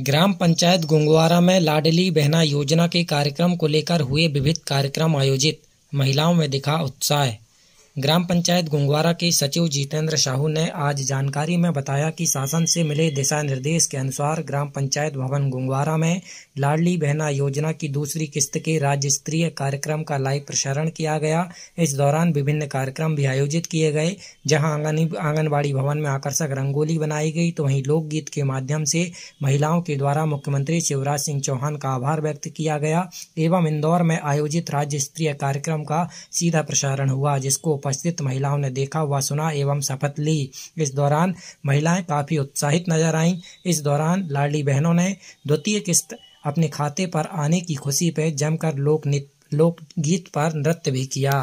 ग्राम पंचायत गुंगवारा में लाडली बहना योजना के कार्यक्रम को लेकर हुए विविध कार्यक्रम आयोजित महिलाओं में दिखा उत्साह ग्राम पंचायत गुंगवारा के सचिव जितेंद्र साहू ने आज जानकारी में बताया कि शासन से मिले दिशा निर्देश के अनुसार ग्राम पंचायत भवन गुंगवारा में लाडली बहना योजना की दूसरी किस्त के राज्य स्तरीय कार्यक्रम का लाइव प्रसारण किया गया इस दौरान विभिन्न कार्यक्रम भी आयोजित किए गए जहां आंगन आंगनबाड़ी भवन में आकर्षक रंगोली बनाई गई तो वहीं लोकगीत के माध्यम से महिलाओं के द्वारा मुख्यमंत्री शिवराज सिंह चौहान का आभार व्यक्त किया गया एवं इंदौर में आयोजित राज्य स्तरीय कार्यक्रम का सीधा प्रसारण हुआ जिसको उपस्थित महिलाओं ने देखा व सुना एवं शपथ ली इस दौरान महिलाएं काफ़ी उत्साहित नजर आईं इस दौरान लाडली बहनों ने द्वितीय किस्त अपने खाते पर आने की खुशी पर जमकर लोक लोकगीत पर नृत्य भी किया